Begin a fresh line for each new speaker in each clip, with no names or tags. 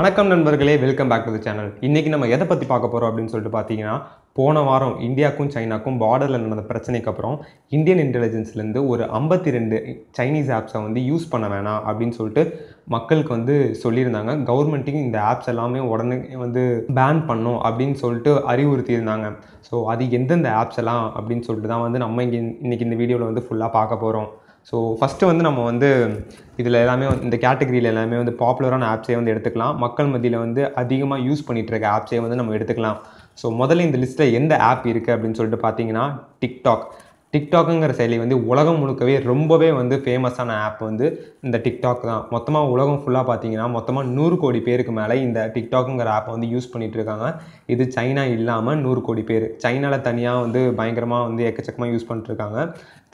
வணக்கம் நண்பர்களே welcome back to the channel இன்றைக்கி நம்ம எதை பற்றி பார்க்க போகிறோம் அப்படின்னு சொல்லிட்டு பார்த்தீங்கன்னா போன வாரம் இந்தியாவுக்கும் சைனாக்கும் பார்டரில் நடந்த பிரச்சனைக்கு அப்புறம் இந்தியன் இன்டெலிஜென்ஸ்லேருந்து ஒரு ஐம்பத்தி ரெண்டு சைனீஸ் ஆப்ஸை வந்து யூஸ் பண்ண வேணாம் அப்படின்னு சொல்லிட்டு மக்களுக்கு வந்து சொல்லியிருந்தாங்க கவர்மெண்ட்டையும் இந்த ஆப்ஸ் எல்லாமே உடனே வந்து பேன் பண்ணும் அப்படின்னு சொல்லிட்டு அறிவுறுத்தியிருந்தாங்க ஸோ அது எந்தெந்த ஆப்ஸ் எல்லாம் அப்படின்னு சொல்லிட்டு தான் வந்து நம்ம இங்கே இன்றைக்கி இந்த வீடியோவில் வந்து ஃபுல்லாக பார்க்க போகிறோம் ஸோ ஃபஸ்ட்டு வந்து நம்ம வந்து இதில் எல்லாமே இந்த கேட்டகரியில் எல்லாமே வந்து பாப்புலரான ஆப்ஸே வந்து எடுத்துக்கலாம் மக்கள் மத்தியில் வந்து அதிகமாக யூஸ் பண்ணிகிட்டு இருக்க ஆப்ஸே வந்து நம்ம எடுத்துக்கலாம் ஸோ முதல்ல இந்த லிஸ்ட்டில் எந்த ஆப் இருக்குது அப்படின்னு சொல்லிட்டு பார்த்தீங்கன்னா டிக்டாக் டிக்டாக்குங்கிற செயலி வந்து உலகம் முழுக்கவே ரொம்பவே வந்து ஃபேமஸான ஆப் வந்து இந்த டிக்டாக் தான் மொத்தமாக உலகம் ஃபுல்லாக பார்த்தீங்கன்னா மொத்தமாக நூறு கோடி பேருக்கு மேலே இந்த டிக்டாக்குங்கிற ஆப்பை வந்து யூஸ் பண்ணிகிட்ருக்காங்க இது சைனா இல்லாமல் நூறு கோடி பேர் சைனாவில் தனியாக வந்து பயங்கரமாக வந்து எக்கச்சக்கமாக யூஸ் பண்ணிட்டுருக்காங்க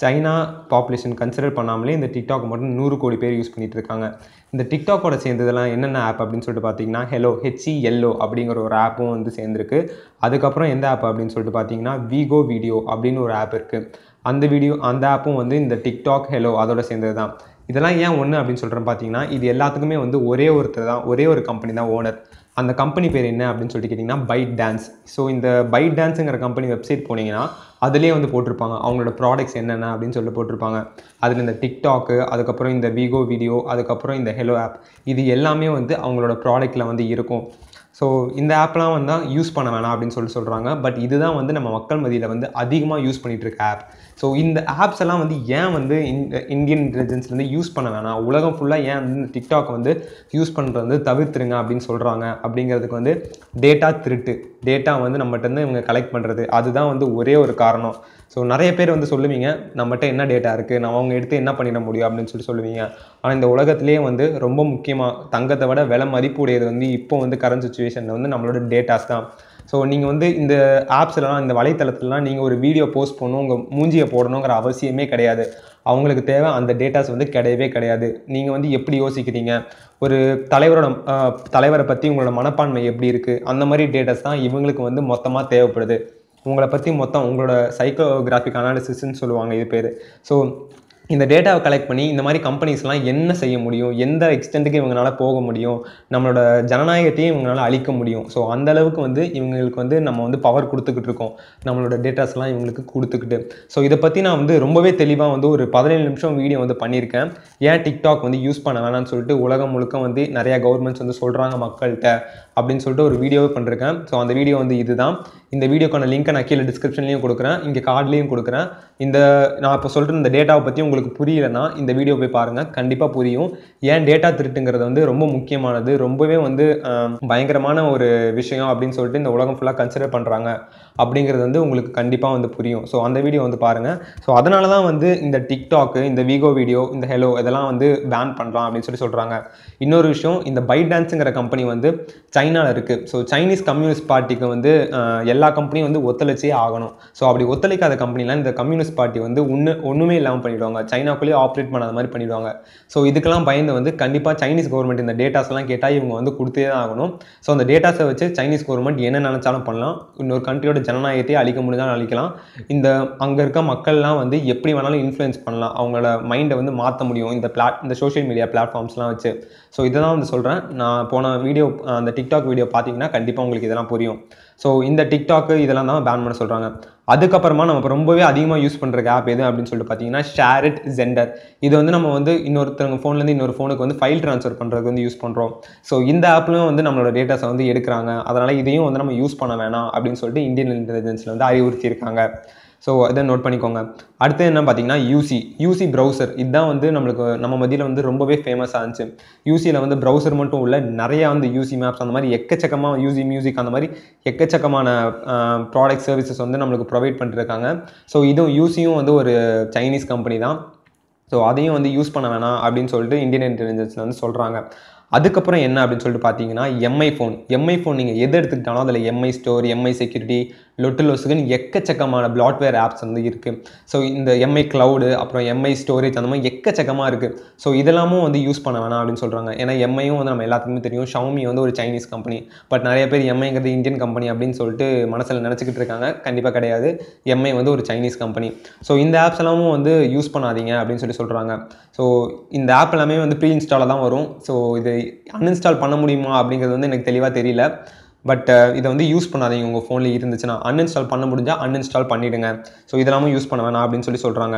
சைனா பாப்புலேஷன் கன்சிடர் பண்ணாமலே இந்த டிக்டாக் மட்டும் நூறு கோடி பேர் யூஸ் பண்ணிகிட்டு இருக்காங்க இந்த டிக்டாக்கோட சேர்ந்ததெல்லாம் என்னென்ன ஆப் அப்படின்னு சொல்லிட்டு பார்த்தீங்கன்னா ஹெலோ ஹெச்சி எல்லோ அப்படிங்கிற ஒரு ஆப்பும் வந்து சேர்ந்துருக்கு அதுக்கப்புறம் எந்த ஆப் அப்படின்னு சொல்லிட்டு பார்த்தீங்கன்னா விகோ வீடியோ அப்படின்னு ஒரு ஆப் இருக்குது அந்த வீடியோ அந்த ஆப்பும் வந்து இந்த டிக்டாக் ஹெலோ அதோட சேர்ந்தது தான் இதெல்லாம் ஏன் ஒன்று அப்படின்னு சொல்கிறேன் பார்த்தீங்கன்னா இது எல்லாத்துக்குமே வந்து ஒரே ஒருத்தர் தான் ஒரே ஒரு கம்பெனி தான் ஓனர் அந்த கம்பெனி பேர் என்ன அப்படின்னு சொல்லிட்டு கேட்டிங்கன்னா பைட் டான்ஸ் ஸோ இந்த பைட் டான்ஸுங்கிற கம்பெனி வெப்சைட் போனீங்கன்னா அதிலே வந்து போட்டிருப்பாங்க அவங்களோட ப்ராடக்ட்ஸ் என்னென்ன அப்படின்னு சொல்லிட்டு போட்டிருப்பாங்க அதில் இந்த டிக்டாக்கு அதுக்கப்புறம் இந்த விகோ வீடியோ அதுக்கப்புறம் இந்த ஹெலோ ஆப் இது எல்லாமே வந்து அவங்களோட ப்ராடக்ட்டில் வந்து இருக்கும் ஸோ இந்த ஆப்லாம் வந்து யூஸ் பண்ண வேணாம் அப்படின்னு சொல்லி சொல்கிறாங்க பட் இதுதான் வந்து நம்ம மக்கள் மதியில் வந்து அதிகமாக யூஸ் பண்ணிகிட்டு இருக்க ஆப் ஸோ இந்த ஆப்ஸ் எல்லாம் வந்து ஏன் வந்து இந்தியன் இன்டெலிஜென்ஸ்லேருந்து யூஸ் பண்ண வேணாம் உலகம் ஃபுல்லாக ஏன் வந்து டிக்டாக் வந்து யூஸ் பண்ணுறது வந்து தவிர்த்துருங்க அப்படின்னு சொல்கிறாங்க அப்படிங்கிறதுக்கு வந்து டேட்டா திருட்டு டேட்டா வந்து நம்மகிட்ட இருந்து இவங்க கலெக்ட் பண்ணுறது அதுதான் வந்து ஒரே ஒரு காரணம் ஸோ நிறைய பேர் வந்து சொல்லுவீங்க நம்மகிட்ட என்ன டேட்டா இருக்குது நம்ம அவங்க எடுத்து என்ன பண்ணிட முடியும் அப்படின்னு சொல்லி சொல்லுவீங்க ஆனால் இந்த உலகத்துலேயே வந்து ரொம்ப முக்கியமாக தங்கத்தை விட விலை மதிப்பு உடையது வந்து இப்போ வந்து கரண்ட் சுச்சுவேஷனில் வந்து நம்மளோட டேட்டாஸ் தான் ஸோ நீங்கள் வந்து இந்த ஆப்ஸ்லலாம் இந்த வலைத்தளத்துலலாம் நீங்கள் ஒரு வீடியோ போஸ்ட் பண்ணணும் உங்கள் மூஞ்சியை போடணுங்கிற அவசியமே கிடையாது அவங்களுக்கு தேவை அந்த டேட்டாஸ் வந்து கிடையவே கிடையாது நீங்கள் வந்து எப்படி யோசிக்கிறீங்க ஒரு தலைவரோட தலைவரை பற்றி உங்களோட மனப்பான்மை எப்படி இருக்குது அந்த மாதிரி டேட்டாஸ் தான் இவங்களுக்கு வந்து மொத்தமாக தேவைப்படுது உங்களை பற்றி மொத்தம் உங்களோட சைக்கோகிராஃபிக் அனாலிசிஸ்ன்னு சொல்லுவாங்க இது பேர் ஸோ இந்த டேட்டாவை கலெக்ட் பண்ணி இந்த மாதிரி கம்பெனிஸ்லாம் என்ன செய்ய முடியும் எந்த எக்ஸ்டெண்ட்டுக்கு இவங்களால போக முடியும் நம்மளோட ஜனநாயகத்தையும் இவங்களால அழிக்க முடியும் ஸோ அந்த அளவுக்கு வந்து இவங்களுக்கு வந்து நம்ம வந்து பவர் கொடுத்துக்கிட்டு இருக்கோம் நம்மளோட டேட்டாஸ்லாம் இவங்களுக்கு கொடுத்துக்கிட்டு ஸோ இதை பற்றி நான் வந்து ரொம்பவே தெளிவாக வந்து ஒரு பதினேழு நிமிஷம் வீடியோ வந்து பண்ணியிருக்கேன் ஏன் டிக்டாக் வந்து யூஸ் பண்ண வேணாம்னு சொல்லிட்டு உலகம் முழுக்க வந்து நிறையா கவர்மெண்ட்ஸ் வந்து சொல்கிறாங்க மக்கள்கிட்ட அப்படின்னு சொல்லிட்டு ஒரு வீடியோவே பண்ணிருக்கேன் ஸோ அந்த வீடியோ வந்து இதுதான் இந்த வீடியோக்கான லிங்கை நான் கீழே டிஸ்கிரிப்ஷன்லையும் கொடுக்குறேன் இங்கே கார்ட்லேயும் கொடுக்குறேன் இந்த நான் இப்போ சொல்கிற இந்த டேட்டாவை பற்றி உங்களுக்கு புரியலைனா இந்த வீடியோ போய் பாருங்கள் கண்டிப்பாக புரியும் ஏன் டேட்டா திருட்டுங்கிறது வந்து ரொம்ப முக்கியமானது ரொம்பவே வந்து பயங்கரமான ஒரு விஷயம் அப்படின்னு சொல்லிட்டு இந்த உலகம் ஃபுல்லாக கன்சிடர் பண்ணுறாங்க அப்படிங்கிறது வந்து உங்களுக்கு கண்டிப்பாக வந்து புரியும் ஸோ அந்த வீடியோ வந்து பாருங்கள் ஸோ அதனால தான் வந்து இந்த டிக்டாக்கு இந்த வீகோ வீடியோ இந்த ஹெலோ இதெல்லாம் வந்து பேன் பண்ணுறான் அப்படின்னு சொல்லி சொல்கிறாங்க இன்னொரு விஷயம் இந்த பை டான்ஸுங்கிற கம்பெனி வந்து சைனா சைனாவில் இருக்குது ஸோ சைனீஸ் கம்யூனிஸ்ட் பார்ட்டிக்கு வந்து எல்லா கம்பெனியும் வந்து ஒத்துழைச்சே ஆகணும் ஸோ அப்படி ஒத்துழைக்காத கம்பெனிலாம் இந்த கம்யூனிஸ்ட் பார்ட்டி வந்து ஒன்று ஒன்றுமே இல்லாமல் பண்ணிவிடுவாங்க சைனாக்குள்ளேயே ஆப்ரேட் பண்ணாத மாதிரி பண்ணிவிடுவாங்க ஸோ இதுக்கெல்லாம் பயந்து வந்து கண்டிப்பாக சைனீஸ் கவர்மெண்ட் இந்த டேட்டாஸ்லாம் கேட்டால் இவங்க வந்து கொடுத்தே தான் ஆகணும் ஸோ அந்த டேட்டாஸை வச்சு சைனீஸ் கவர்மெண்ட் என்ன நினச்சாலும் பண்ணலாம் இன்னொரு கண்ட்ரியோட ஜனநாயகத்தையே அழிக்க முடிஞ்சாலும் அழிக்கலாம் இந்த அங்கே இருக்க மக்கள்லாம் வந்து எப்படி வேணாலும் இன்ஃப்ளூயன்ஸ் பண்ணலாம் அவங்களோட மைண்டை வந்து மாற்ற முடியும் இந்த பிளாட் இந்த சோஷியல் மீடியா பிளாட்ஃபார்ம்ஸ்லாம் வச்சு ஸோ இதை தான் வந்து சொல்கிறேன் நான் போன வீடியோ அந்த டிக்டாக் டிக்டாக் வீடியோ பார்த்தீங்கன்னா கண்டிப்பாக உங்களுக்கு இதெல்லாம் புரியும் ஸோ இந்த டிக்டாக்கு இதெல்லாம் தான் பேன் பண்ண சொல்கிறாங்க அதுக்கப்புறமா நம்ம ரொம்பவே அதிகமாக யூஸ் பண்ணுற ஆப் எது அப்படின்னு சொல்லிட்டு பார்த்தீங்கன்னா ஷேரிட் ஜெண்டர் இது வந்து நம்ம வந்து இன்னொருத்தவங்க ஃபோன்லேருந்து இன்னொரு ஃபோனுக்கு வந்து ஃபைல் ட்ரான்ஸ்ஃபர் பண்ணுறதுக்கு வந்து யூஸ் பண்ணுறோம் ஸோ இந்த ஆப்லையும் வந்து நம்மளோட டேட்டாஸை வந்து எடுக்கிறாங்க அதனால் இதையும் வந்து நம்ம யூஸ் பண்ண வேணாம் அப்படின்னு சொல்லிட்டு இந்தியன் இன்டெலிஜென்ஸில் வந்து அறிவுறுத்தியிருக்காங்க ஸோ இதை நோட் பண்ணிக்கோங்க அடுத்து என்ன பார்த்தீங்கன்னா யூசி யூசி ப்ரௌசர் இதுதான் வந்து நம்மளுக்கு நம்ம மதியில் வந்து ரொம்பவே ஃபேமஸாக இருந்துச்சு யூசியில் வந்து ப்ரௌசர் மட்டும் உள்ள நிறையா வந்து யூசி மேப்ஸ் அந்த மாதிரி எக்கச்சக்கமாக யூசி மியூசிக் அந்த மாதிரி எக்கச்சக்கமான ப்ராடக்ட் சர்வீசஸ் வந்து நம்மளுக்கு ப்ரொவைட் பண்ணிட்டுருக்காங்க ஸோ இதுவும் யூசியும் வந்து ஒரு சைனீஸ் கம்பெனி தான் ஸோ அதையும் வந்து யூஸ் பண்ண வேணாம் அப்படின்னு சொல்லிட்டு இந்தியன் இன்டெலிஜென்ஸில் வந்து சொல்கிறாங்க அதுக்கப்புறம் என்ன அப்படின்னு சொல்லிட்டு பார்த்தீங்கன்னா எம்ஐ ஃபோன் எம்ஐ ஃபோன் நீங்கள் எது எடுத்துக்கிட்டாலும் அதில் எம்ஐ ஸ்டோர் எம்ஐ செக்யூரிட்டி லொட்டு எக்கச்சக்கமான பிளாட்வேர் ஆப்ஸ் வந்து இருக்குது ஸோ இந்த எம்ஐ க்ளவுடு அப்புறம் எம்ஐ ஸ்டோரேஜ் அந்த மாதிரி எக்கச்சக்கமாக இருக்குது ஸோ இதெல்லாமும் வந்து யூஸ் பண்ண வேணாம் அப்படின்னு சொல்கிறாங்க ஏன்னா எம்ஐயும் வந்து நம்ம எல்லாத்துக்குமே தெரியும் ஷவுமி வந்து ஒரு சைனீஸ் கம்பெனி பட் நிறைய பேர் எம்ஐங்கிறது இந்தியன் கம்பெனி அப்படின்னு சொல்லிட்டு மனசில் நினச்சிக்கிட்டு இருக்காங்க கண்டிப்பாக கிடையாது எம்ஐ வந்து ஒரு சைனீஸ் கம்பெனி ஸோ இந்த ஆப்ஸ் எல்லாமும் வந்து யூஸ் பண்ணாதீங்க அப்படின்னு சொல்லி சொல்கிறாங்க ஸோ இந்த ஆப் எல்லாமே வந்து ப்ரீ இன்ஸ்டாலாக தான் வரும் ஸோ இது அன்இன்ஸ்டால் பண்ண முடியுமா அப்படிங்கிறது வந்து எனக்கு தெளிவாக தெரியல பட் uh, இதை வந்து யூஸ் பண்ணாதீங்க உங்கள் ஃபோனில் இருந்துச்சுன்னா அன்இன்ஸ்டால் பண்ண முடிஞ்சால் அன்இன்ஸ்டால் பண்ணிவிடுங்க ஸோ இதெல்லாமும் யூஸ் பண்ண வேணாம் அப்படின்னு சொல்லி சொல்கிறாங்க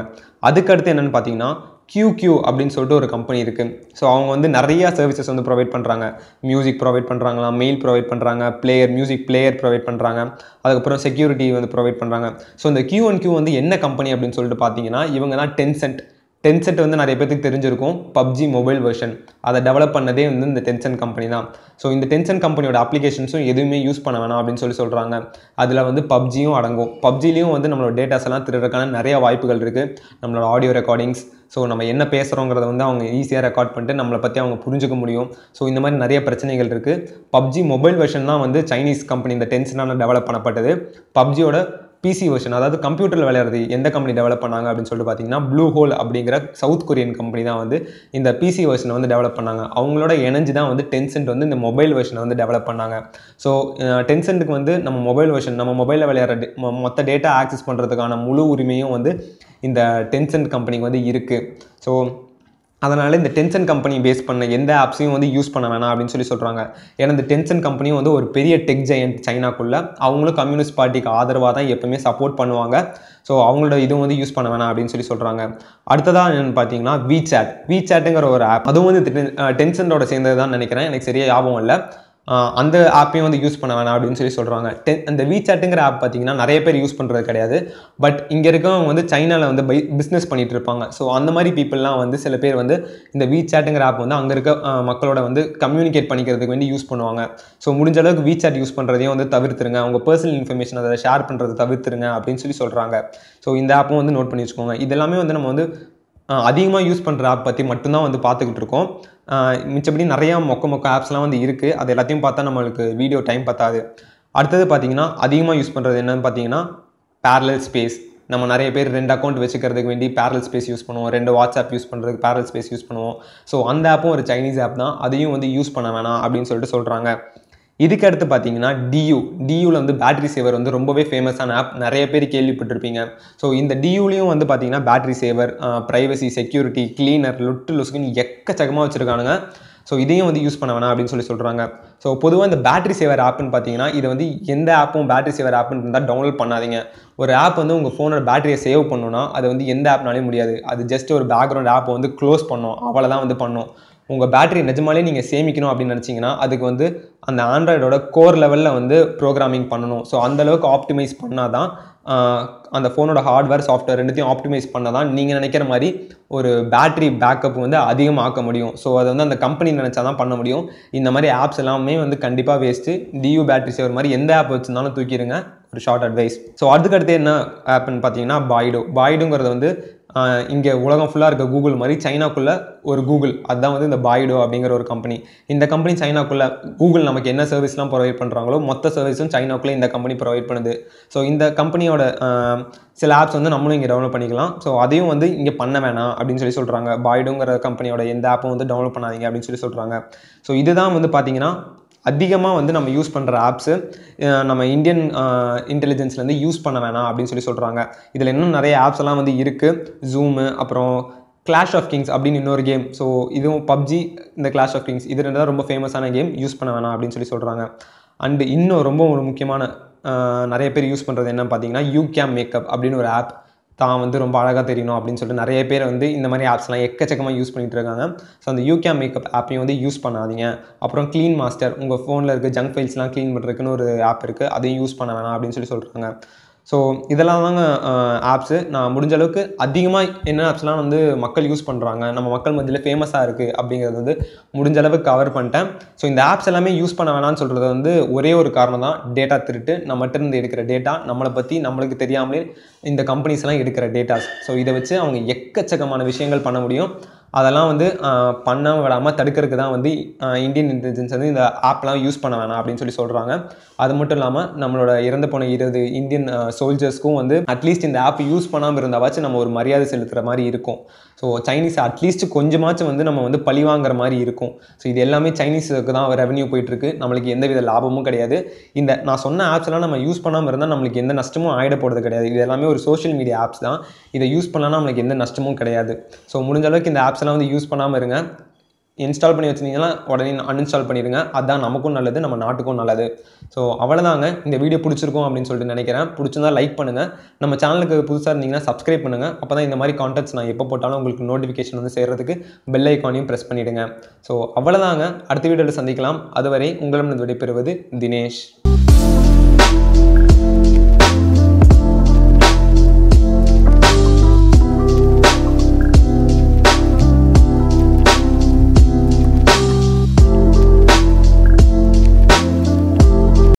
அதுக்கடுத்து என்னென்னு பார்த்தீங்கன்னா கியூ அப்படின்னு சொல்லிட்டு ஒரு கம்பெனி இருக்குது ஸோ அவங்க வந்து நிறையா சர்வீசஸ் வந்து ப்ரொவைட் பண்ணுறாங்க மியூசிக் ப்ரொவைட் பண்ணுறாங்களா மெயில் ப்ரொவைட் பண்ணுறாங்க பிளேயர் மியூசிக் பிளேயர் ப்ரொவைட் பண்ணுறாங்க அதுக்கப்புறம் செக்யூரிட்டி வந்து ப்ரொவைட் பண்ணுறாங்க ஸோ இந்த கியூ அண்ட் கியூ வந்து என்ன கம்பெனி அப்படின்னு சொல்லிட்டு பார்த்தீங்கன்னா இவங்க தான் டென்சென்ட் டென்செட் வந்து நிறைய பேருக்கு தெரிஞ்சிருக்கும் பப்ஜி மொபைல் வெர்ஷன் அதை டெவலப் பண்ணதே வந்து இந்த டென்சன் கம்பெனி தான் ஸோ இந்த டென்சன் கம்பெனியோட அப்ளிகேஷன்ஸும் எதுவுமே யூஸ் பண்ண வேணாம் அப்படின்னு சொல்லி சொல்கிறாங்க அதில் வந்து பப்ஜியும் அடங்கும் பப்ஜிலையும் வந்து நம்மளோட டேட்டாஸ் எல்லாம் திருடுறதுக்கான நிறைய வாய்ப்புகள் இருக்குது நம்மளோட ஆடியோ ரெக்கார்டிங்ஸ் ஸோ நம்ம என்ன பேசுகிறோங்கிறத வந்து அவங்க ஈஸியாக ரெக்கார்ட் பண்ணிட்டு நம்மளை பற்றி அவங்க புரிஞ்சுக்க முடியும் ஸோ இந்த மாதிரி நிறைய பிரச்சனைகள் இருக்குது பப்ஜி மொபைல் வெர்ஷன்லாம் வந்து சைனீஸ் கம்பெனி இந்த டென்சனால் டெவலப் பண்ணப்பட்டது பப்ஜியோட பிசி வெர்ஷன் அதாவது கம்ப்யூட்டரில் விளையாடுறது எந்த கம்பெனி டெவலப் பண்ணாங்க அப்படின்னு சொல்லிட்டு பார்த்தீங்கன்னா ப்ளூ ஹோல் அப்படிங்கிற சவுத் கொரியன் கம்பெனி தான் வந்து இந்த பிசி வெர்ஷனை வந்து டெவலப் பண்ணாங்க அவங்களோட இணைஞ்சு தான் வந்து டென்சென்ட் வந்து இந்த மொபைல் வெர்ஷனை வந்து டெவலப் பண்ணாங்க ஸோ டென்சென்ட்டுக்கு வந்து நம்ம மொபைல் வெர்ஷன் நம்ம மொபைலில் விளையாடுற மொத்த டேட்டா ஆக்சஸ் பண்ணுறதுக்கான முழு உரிமையும் வந்து இந்த டென்சென்ட் கம்பெனிக்கு வந்து இருக்குது ஸோ அதனால் இந்த டென்சன் கம்பெனி பேஸ் பண்ண எந்த ஆப்ஸையும் வந்து யூஸ் பண்ண வேணாம் அப்படின்னு சொல்லி சொல்கிறாங்க ஏன்னா இந்த டென்சன் கம்பெனியும் வந்து ஒரு பெரிய டெக் ஜெயண்ட் சைனாக்குள்ளே அவங்களும் கம்யூனிஸ்ட் பார்ட்டிக்கு ஆதரவாக தான் எப்போவுமே சப்போர்ட் பண்ணுவாங்க ஸோ அவங்களோட இதுவும் வந்து யூஸ் பண்ண வேணாம் அப்படின்னு சொல்லி சொல்கிறாங்க அடுத்ததாக என்னென்னு பார்த்தீங்கன்னா வீ சாட் வி சாட்டுங்கிற ஒரு ஆப் அதுவும் வந்து டென்சனோட சேர்ந்தது தான் நினைக்கிறேன் எனக்கு சரியாக ஞாபகம் இல்லை அந்த ஆப்பையும் வந்து யூஸ் பண்ண வேணாம் அப்படின்னு சொல்லி சொல்கிறாங்க டென் அந்த வீச்சாட்டுங்கிற ஆப் பார்த்தீங்கன்னா நிறைய பேர் யூஸ் பண்ணுறது கிடையாது பட் இங்கே இருக்கவங்க வந்து சைனாவில் வந்து பை பிஸ்னஸ் பண்ணிகிட்டு இருப்பாங்க ஸோ அந்த மாதிரி பீப்புளெலாம் வந்து சில பேர் வந்து இந்த வீச்சாட்டுங்கிற ஆப் வந்து அங்கே இருக்க மக்களோட வந்து கம்யூனிகேட் பண்ணிக்கிறதுக்கு வேண்டி யூஸ் பண்ணுவாங்க ஸோ முடிஞ்ச அளவுக்கு வீச்சாட் யூஸ் பண்ணுறதையும் வந்து தவிர்த்துருங்க உங்கள் பர்சனல் இன்ஃபர்மேஷன் அதை ஷேர் பண்ணுறது தவிர்த்துருங்க அப்படின்னு சொல்லி சொல்கிறாங்க ஸோ இந்த ஆப்பும் வந்து நோட் பண்ணி வச்சுக்கோங்க இதெல்லாமே வந்து நம்ம வந்து அதிகமாக யூஸ் பண்ணுற ஆப் பற்றி மட்டும்தான் வந்து பார்த்துக்கிட்டு இருக்கோம் மிச்சப்படி நிறையா மொக்க மொக்க ஆப்ஸ்லாம் வந்து இருக்குது அது எல்லாத்தையும் பார்த்தா நம்மளுக்கு வீடியோ டைம் பத்தாது அடுத்தது பார்த்திங்கன்னா அதிகமாக யூஸ் பண்ணுறது என்னென்னு பார்த்தீங்கன்னா பேரலல் ஸ்பேஸ் நம்ம நிறைய பேர் ரெண்டு அக்கௌண்ட் வச்சுக்கிறதுக்கு வேண்டி பேரல் ஸ்பேஸ் யூஸ் பண்ணுவோம் ரெண்டு வாட்ஸ்அப் யூஸ் பண்ணுறதுக்கு பேரல் ஸ்பேஸ் யூஸ் பண்ணுவோம் ஸோ அந்த ஆப்பும் ஒரு சைனீஸ் ஆப் தான் அதையும் வந்து யூஸ் பண்ண வேணாம் அப்படின்னு சொல்லிட்டு சொல்கிறாங்க இதுக்கு அடுத்து பார்த்தீங்கன்னா டியூ டியூவில் வந்து பேட்டரி சேவர் வந்து ரொம்பவே ஃபேமஸான ஆப் நிறைய பேர் கேள்விப்பட்டிருப்பீங்க ஸோ இந்த டியூலையும் வந்து பார்த்தீங்கன்னா battery saver privacy security cleaner லுட்டு லுசுக்குன்னு எக்கச்சக்கமாக வச்சுருக்கானுங்க ஸோ இதையும் வந்து யூஸ் பண்ண வேணாம் அப்படின்னு சொல்லி சொல்கிறாங்க ஸோ பொதுவாக இந்த பேட்டரி சேவர் ஆப்புன்னு பார்த்தீங்கன்னா இதை வந்து எந்த ஆப்பும் பேட்டரி சேவர் ஆப்னு இருந்தால் டவுன்லோட் பண்ணாதீங்க ஒரு ஆப் வந்து உங்கள் ஃபோனோட பேட்டரியை சேவ் பண்ணணும்னா அது வந்து எந்த ஆப்னாலே முடியாது அது ஜஸ்ட் ஒரு பேக்ரவுண்ட் ஆப்பை வந்து க்ளோஸ் பண்ணும் அவ்வளோதான் வந்து பண்ணோம் உங்கள் பேட்டரி நிஜமாலே நீங்கள் சேமிக்கணும் அப்படின்னு நினச்சிங்கன்னா அதுக்கு வந்து அந்த ஆண்ட்ராய்டோட கோர் லெவலில் வந்து ப்ரோக்ராமிங் பண்ணணும் ஸோ அந்தளவுக்கு ஆப்டிமைஸ் பண்ணால் தான் அந்த ஃபோனோட ஹார்ட்வேர் சாஃப்ட்வேர் ரெண்டுத்தையும் ஆப்டிமைஸ் பண்ணால் தான் நீங்கள் நினைக்கிற மாதிரி ஒரு பேட்ரி பேக்கப் வந்து அதிகமாக ஆக்க முடியும் ஸோ அதை வந்து அந்த கம்பெனி நினச்சா தான் பண்ண முடியும் இந்த மாதிரி ஆப்ஸ் எல்லாமே வந்து கண்டிப்பாக வேஸ்ட்டு டியூ பேட்ரி சேவர் மாதிரி எந்த ஆப் வச்சுருந்தாலும் தூக்கிடுங்க ஒரு ஷார்ட் அட்வைஸ் ஸோ அடுத்து என்ன ஆப்னு பார்த்தீங்கன்னா பாய்டோ பாய்டுங்கிறது வந்து இங்கே உலகம் ஃபுல்லாக இருக்க கூகுள் மாதிரி சைனாக்குள்ளே ஒரு கூகுள் அதுதான் வந்து இந்த பாய்டோ அப்படிங்கிற ஒரு கம்பெனி இந்த கம்பெனி சைனாக்குள்ளே கூகுள் நமக்கு என்ன சர்வீஸ்லாம் ப்ரொவைட் பண்ணுறாங்களோ மொத்த சர்வீஸும் சைனாக்குள்ளே இந்த கம்பெனி ப்ரொவைட் பண்ணுது ஸோ இந்த கம்பெனியோட சில ஆப்ஸ் வந்து நம்மளும் இங்கே டவுன்லோட் பண்ணிக்கலாம் ஸோ அதையும் வந்து இங்கே பண்ண வேணாம் அப்படின்னு சொல்லி சொல்கிறாங்க பாய்டோங்கிற கம்பெனியோட எந்த ஆப்பும் வந்து டவுன்லோட் பண்ணாதீங்க அப்படின்னு சொல்லி சொல்கிறாங்க ஸோ இதுதான் வந்து பார்த்தீங்கன்னா அதிகமாக வந்து நம்ம யூஸ் பண்ணுற ஆப்ஸு நம்ம இந்தியன் இன்டெலிஜென்ஸ்லேருந்து யூஸ் பண்ண வேணாம் அப்படின்னு சொல்லி சொல்கிறாங்க இதில் இன்னும் நிறைய ஆப்ஸ் எல்லாம் வந்து இருக்குது ஜூமு அப்புறம் கிளாஷ் ஆஃப் கிங்ஸ் அப்படின்னு இன்னொரு கேம் ஸோ இதுவும் பப்ஜி இந்த கிளாஷ் ஆஃப் கிங்ஸ் இது ரெண்டு தான் ரொம்ப ஃபேமஸான கேம் யூஸ் பண்ண வேணாம் அப்படின்னு சொல்லி சொல்கிறாங்க அண்டு இன்னும் ரொம்ப ஒரு முக்கியமான நிறைய பேர் யூஸ் பண்ணுறது என்னன்னு பார்த்தீங்கன்னா யூ கேம் மேக்கப் அப்படின்னு ஒரு ஆப் தான் வந்து ரொம்ப அழகாக தெரியணும் அப்படின்னு சொல்லிட்டு நிறைய பேர் வந்து இந்த மாதிரி ஆப்ஸ்லாம் எக்கச்சக்கமாக யூஸ் பண்ணிகிட்டு இருக்காங்க ஸோ அந்த யூகே மேக்கப் ஆப்பையும் வந்து யூஸ் பண்ணாதீங்க அப்புறம் க்ளீன் மாஸ்டர் உங்கள் ஃபோனில் இருக்க ஜங்க் ஃபைல்ஸ்லாம் க்ளீன் பண்ணுறதுக்குன்னு ஒரு ஆப் இருக்குது அதையும் யூஸ் பண்ண வேணாம் அப்படின்னு சொல்லி சொல்கிறாங்க ஸோ இதெல்லாம் தாங்க ஆப்ஸு நான் முடிஞ்ச அளவுக்கு அதிகமாக என்ன ஆப்ஸ்லாம் வந்து மக்கள் யூஸ் பண்ணுறாங்க நம்ம மக்கள் மத்தியில் ஃபேமஸாக இருக்குது அப்படிங்கிறது வந்து முடிஞ்ச அளவுக்கு கவர் பண்ணிட்டேன் ஸோ இந்த ஆப்ஸ் எல்லாமே யூஸ் பண்ண வேணாம்னு சொல்கிறது வந்து ஒரே ஒரு காரணம் தான் டேட்டா திருட்டு நம்மகிட்ட இருந்து எடுக்கிற டேட்டா நம்மளை பற்றி நம்மளுக்கு தெரியாமலே இந்த கம்பெனிஸ்லாம் எடுக்கிற டேட்டாஸ் ஸோ இதை வச்சு அவங்க எக்கச்சக்கமான விஷயங்கள் பண்ண முடியும் அதெல்லாம் வந்து பண்ணாமல் விடாமல் தடுக்கிறதுக்கு தான் வந்து இந்தியன் இன்டெலிஜென்ஸ் வந்து இந்த ஆப்லாம் யூஸ் பண்ண வேணாம் அப்படின்னு சொல்லி சொல்கிறாங்க அது மட்டும் இல்லாமல் நம்மளோட இறந்து போன இருபது இந்தியன் சோல்ஜர்ஸ்க்கும் வந்து அட்லீஸ்ட் இந்த ஆப் யூஸ் பண்ணாமல் இருந்தாவாச்சும் நம்ம ஒரு மரியாதை செலுத்துகிற மாதிரி இருக்கும் ஸோ சைனீஸ் அட்லீஸ்ட் கொஞ்சமாச்சும் வந்து நம்ம வந்து பழி வாங்குற மாதிரி இருக்கும் ஸோ இது எல்லாமே சைனீஸுக்கு தான் ரெவன்யூ போயிட்டுருக்கு நம்மளுக்கு எந்த வித லாபமும் கிடையாது இந்த நான் சொன்ன ஆப்ஸ் எல்லாம் நம்ம யூஸ் பண்ணாமல் இருந்தால் நம்மளுக்கு எந்த நஷ்டமும் ஆகிட போகிறது கிடையாது இது எல்லாமே ஒரு சோஷியல் மீடியா ஆப்ஸ் தான் இதை யூஸ் பண்ணலாம் நம்மளுக்கு எந்த நஷ்டமும் கிடையாது ஸோ முடிஞ்ச அளவுக்கு இந்த ஆப்ஸ் ஆப்ஸ்லாம் வந்து யூஸ் பண்ணாமல் இருங்க இன்ஸ்டால் பண்ணி வச்சுருந்தீங்கன்னா உடனே அன்இன்ஸ்டால் பண்ணிடுங்க அதுதான் நமக்கும் நல்லது நம்ம நாட்டுக்கும் நல்லது ஸோ அவ்வளோதாங்க இந்த வீடியோ பிடிச்சிருக்கும் அப்படின்னு சொல்லிட்டு நினைக்கிறேன் பிடிச்சிருந்தா லைக் பண்ணுங்கள் நம்ம சேனலுக்கு புதுசாக இருந்தீங்கன்னா சப்ஸ்கிரைப் பண்ணுங்கள் அப்போ தான் இந்த மாதிரி கான்டெக்ட்ஸ் நான் எப்போ போட்டாலும் உங்களுக்கு நோட்டிஃபிகேஷன் வந்து சேர்கிறதுக்கு பெல் ஐக்கானையும் ப்ரெஸ் பண்ணிவிடுங்க ஸோ அவ்வளோதாங்க அடுத்த வீடியோவில் சந்திக்கலாம் அதுவரை உங்களிடம் விடைபெறுவது தினேஷ்